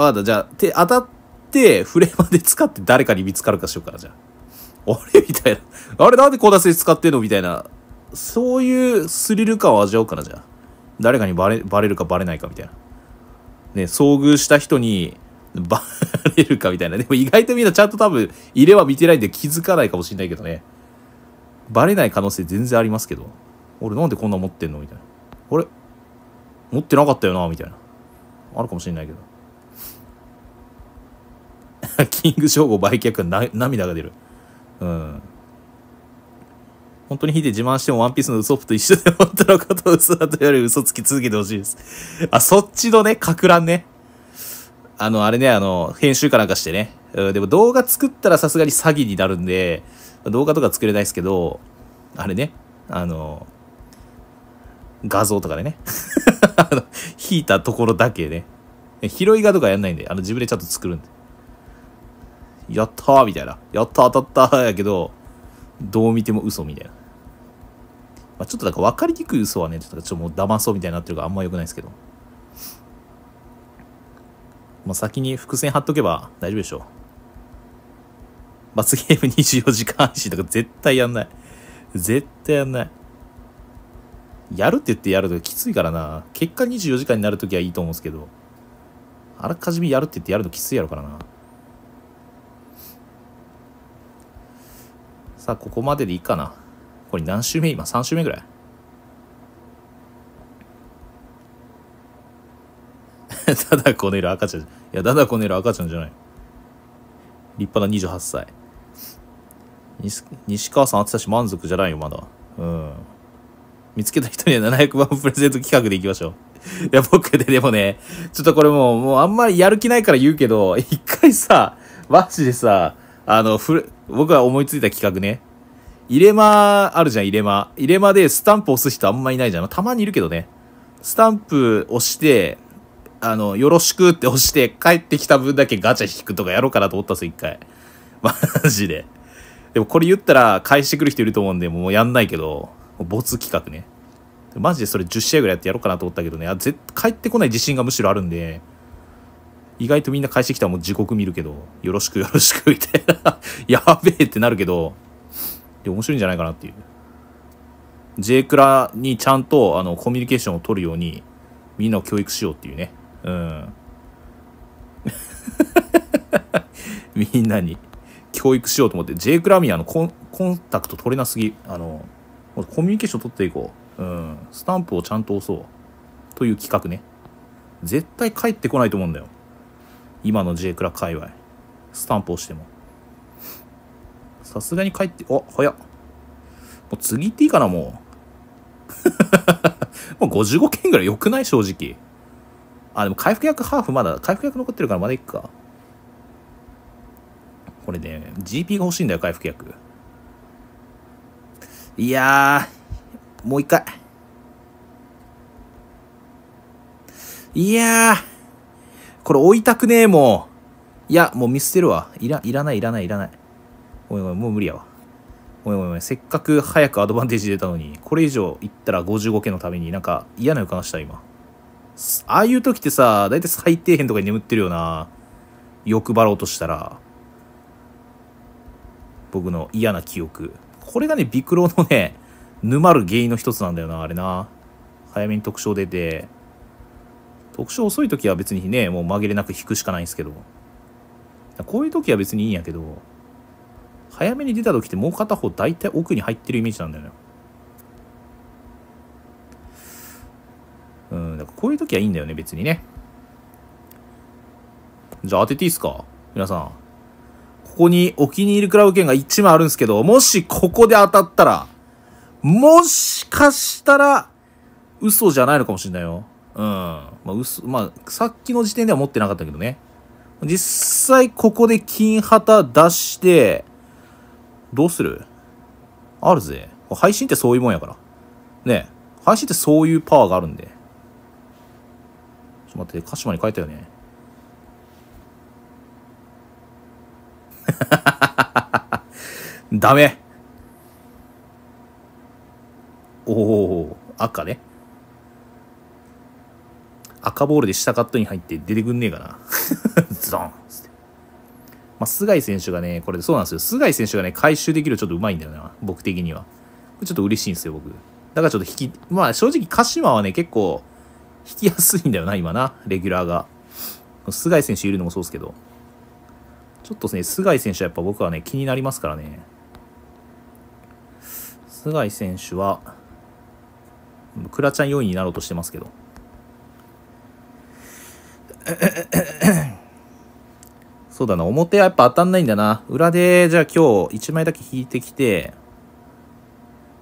わかった、じゃあ、手当たって、フレーマーで使って誰かに見つかるかしようかな、じゃあ。あ れみたいな。あれなんでこ出しで使ってんのみたいな。そういうスリル感を味わうかな、じゃあ。誰かにバレバレるかバレないかみたいな。ね、遭遇した人に バレるかみたいな。でも意外とみんなちゃんと多分、入れは見てないんで気づかないかもしれないけどね。バレない可能性全然ありますけど。俺なんでこんな持ってんのみたいな。あれ持ってなかったよなみたいな。あるかもしれないけど。キング称号売却な涙が出る。うん。本当にヒデ自慢してもワンピースのウソップと一緒で本当のことを嘘だとより嘘つき続けてほしいです。あ、そっちのね、かく乱ね。あの、あれね、あの、編集かなんかしてね。うん、でも動画作ったらさすがに詐欺になるんで、動画とか作れないですけど、あれね、あの、画像とかでね。あの、引いたところだけね。拾い画とかやんないんで、あの、自分でちゃんと作るんで。やったーみたいな。やった当たったーやけど、どう見ても嘘みたいな。まあ、ちょっとなんか分かりにくい嘘はね、ちょっともう騙そうみたいになってるからあんま良くないですけど。まあ、先に伏線貼っとけば大丈夫でしょう。罰ゲーム24時間配信とか絶対やんない。絶対やんない。やるって言ってやるときついからな。結果24時間になるときはいいと思うんですけど、あらかじめやるって言ってやるのきついやろからな。さあ、ここまででいいかな。これ何週目今 ?3 週目ぐらいただこねる赤ちゃん。いや、ただこねる赤ちゃんじゃない。立派な28歳。西川さん、し満足じゃないよ、まだ。うん。見つけた人には700万プレゼント企画でいきましょう。いや、僕で、でもね、ちょっとこれもう、もうあんまりやる気ないから言うけど、一回さ、マジでさ、あの、ふる、僕が思いついた企画ね。入れ間あるじゃん、入れ間。入れ間でスタンプ押す人あんまいないじゃん。たまにいるけどね。スタンプ押して、あの、よろしくって押して、帰ってきた分だけガチャ引くとかやろうかなと思ったんですよ、一回。マジで。でもこれ言ったら返してくる人いると思うんで、もうやんないけど、ボツ企画ね。マジでそれ10試合ぐらいやってやろうかなと思ったけどね、あ絶帰ってこない自信がむしろあるんで、意外とみんな返してきたらもう時刻見るけど、よろしくよろしくみたいな やべえってなるけど、で、面白いんじゃないかなっていう。J クラにちゃんとあのコミュニケーションを取るように、みんなを教育しようっていうね。うん。みんなに教育しようと思って、J クラミアのコンコンタクト取れなすぎ。あの、コミュニケーション取っていこう。うん。スタンプをちゃんと押そう。という企画ね。絶対帰ってこないと思うんだよ。今の J クラ界隈スタンプ押してもさすがに帰ってお早っもう次行っていいかなもう もう55件ぐらい良くない正直あでも回復薬ハーフまだ回復薬残ってるからまだいくかこれね GP が欲しいんだよ回復薬いやもう一回いやこれ置いたくねえもう。いや、もう見捨てるわ。いら、いらない、いらない、いらない。ごめんごめん、もう無理やわ。ごめんごめん、せっかく早くアドバンテージ出たのに、これ以上行ったら55件のためになんか嫌な予感した今。ああいう時ってさ、だいたい最低限とかに眠ってるよな。欲張ろうとしたら。僕の嫌な記憶。これがね、ビクロのね、沼る原因の一つなんだよな、あれな。早めに特徴出て、特徴遅い時は別にねもう紛れなく引くしかないんですけどこういう時は別にいいんやけど早めに出た時ってもう片方大体奥に入ってるイメージなんだよねうんだからこういう時はいいんだよね別にねじゃあ当てていいっすか皆さんここにお気に入りクラブ券が1枚あるんですけどもしここで当たったらもしかしたら嘘じゃないのかもしれないようん。まあ、薄、まあ、さっきの時点では持ってなかったけどね。実際、ここで金旗出して、どうするあるぜ。配信ってそういうもんやから。ね配信ってそういうパワーがあるんで。ちょっと待って、鹿島に書いたよね。ダメ。おお、赤ね。赤ボールで下カットに入って出てくんねえかな。ズドンって。まあ、菅井選手がね、これそうなんですよ。菅井選手がね、回収できるちょっとうまいんだよな。僕的には。ちょっと嬉しいんですよ、僕。だからちょっと引き、まあ正直鹿島はね、結構引きやすいんだよな、今な。レギュラーが。菅井選手いるのもそうですけど。ちょっとね、菅井選手はやっぱ僕はね、気になりますからね。菅井選手は、クラちゃん4位になろうとしてますけど。そうだな、表はやっぱ当たんないんだな。裏で、じゃあ今日1枚だけ引いてきて、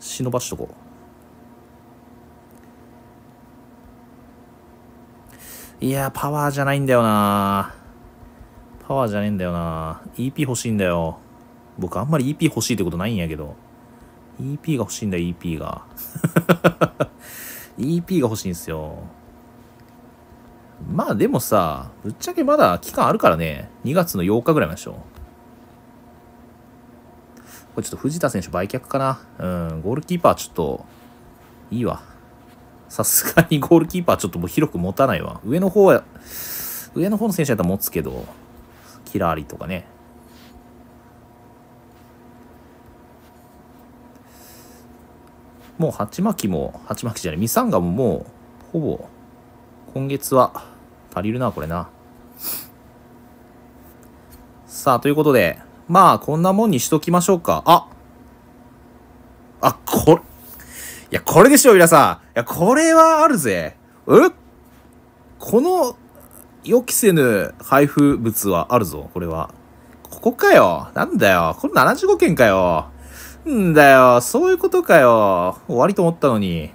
忍ばしとこう。いやパワーじゃないんだよなパワーじゃねえんだよな EP 欲しいんだよ。僕あんまり EP 欲しいってことないんやけど。EP が欲しいんだよ、EP が。EP が欲しいんすよ。まあでもさ、ぶっちゃけまだ期間あるからね、2月の8日ぐらいまでしょ。これちょっと藤田選手売却かな。うん、ゴールキーパーちょっと、いいわ。さすがにゴールキーパーちょっともう広く持たないわ。上の方は、上の方の選手やったら持つけど、キラーリとかね。もう鉢巻きも、鉢巻きじゃない、ミサンガももう、ほぼ今月は足りるな、これな。さあ、ということで、まあ、こんなもんにしときましょうか。ああ、これ、いや、これでしょ、皆さん。いや、これはあるぜ。えこの、予期せぬ配布物はあるぞ、これは。ここかよ。なんだよ。これ75件かよ。んだよ。そういうことかよ。終わりと思ったのに。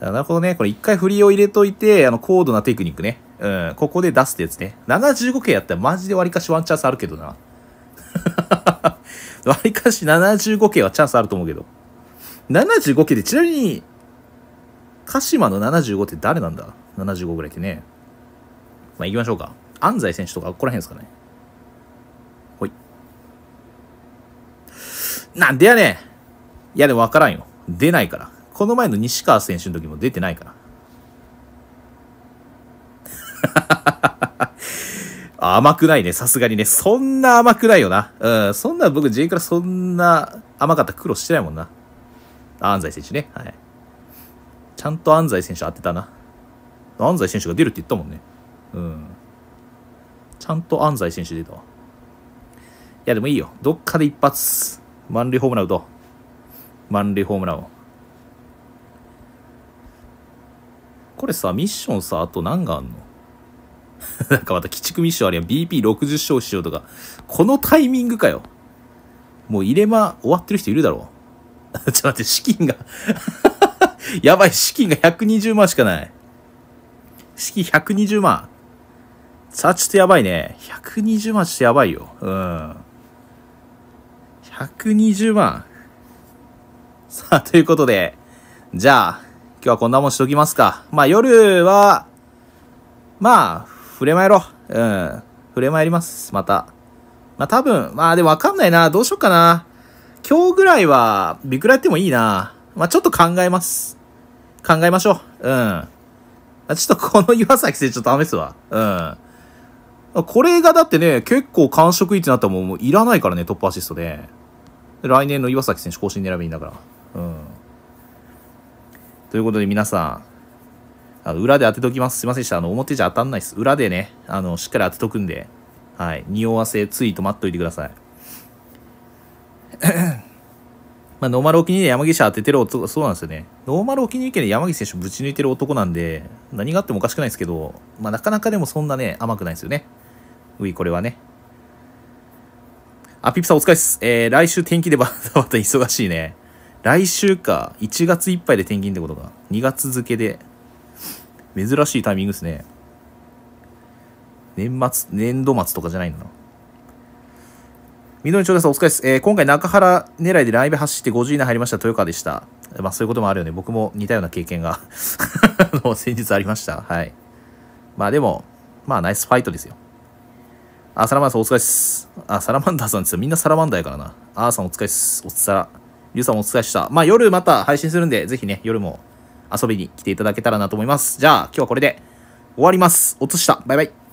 なるほどね。これ一回振りを入れといて、あの、高度なテクニックね。うん、ここで出すってやつね。75系やったらマジで割かしワンチャンスあるけどな。割かし75系はチャンスあると思うけど。75系で、ちなみに、鹿島の75って誰なんだ ?75 ぐらいってね。まあ、行きましょうか。安西選手とか、ここら辺ですかね。ほい。なんでやねんいや、でもわからんよ。出ないから。この前の西川選手の時も出てないから。甘くないね、さすがにね。そんな甘くないよな。うん、そんな僕、J からそんな甘かった苦労してないもんな。安西選手ね。はい。ちゃんと安西選手当てたな。安西選手が出るって言ったもんね。うん。ちゃんと安西選手出たわ。いや、でもいいよ。どっかで一発、満塁ホームラン打とう。満塁ホームランを。これさ、ミッションさ、あと何があんの なんかまた鬼畜ミッションあるやん。BP60 勝しようとか。このタイミングかよ。もう入れ間終わってる人いるだろう。ちょっと待って、資金が やばい、資金が120万しかない。資金120万。さあ、ちょっとやばいね。120万ちょっとやばいよ。うん。120万。さあ、ということで、じゃあ、今日はこんなもんしときますか。まあ夜は、まあ、触れまいろ。うん。触れまいります。また。まあ多分、まあでもわかんないな。どうしよっかな。今日ぐらいは、ビクラやってもいいな。まあちょっと考えます。考えましょう。うん。ちょっとこの岩崎選手ちょっと試すわ。うん。これがだってね、結構完食いってなったらもういらないからね、トップアシストで。来年の岩崎選手更新狙いいんだから。うん。ということで皆さん、あの裏で当てときます。すいませんでした。あの、表じゃ当たんないです。裏でね、あの、しっかり当てとくんで、はい。匂わせツイート待っといてください。まあ、ノーマルお気に入りで山岸当ててる男、そうなんですよね。ノーマルお気に入りで山岸選手ぶち抜いてる男なんで、何があってもおかしくないですけど、まあ、なかなかでもそんなね、甘くないですよね。うい、これはね。あ、ピピさんお疲れっす。えー、来週天気でバタバタ忙しいね。来週か、1月いっぱいで転勤ってことか。2月付けで。珍しいタイミングですね。年末、年度末とかじゃないどりな。緑町です。お疲れです。えー、今回中原狙いでライブ走って50位内入りました豊川でした。まあそういうこともあるよね。僕も似たような経験が の先日ありました。はい。まあでも、まあナイスファイトですよ。あ、サラマンダーさんお疲れっす。あ、サラマンダーさんですよ。みんなサラマンダーやからな。あーさんお疲れっす。お疲さら。ゆうさんお疲れでした。まあ、夜また配信するんで、ぜひね、夜も遊びに来ていただけたらなと思います。じゃあ、今日はこれで終わります。おつした。バイバイ。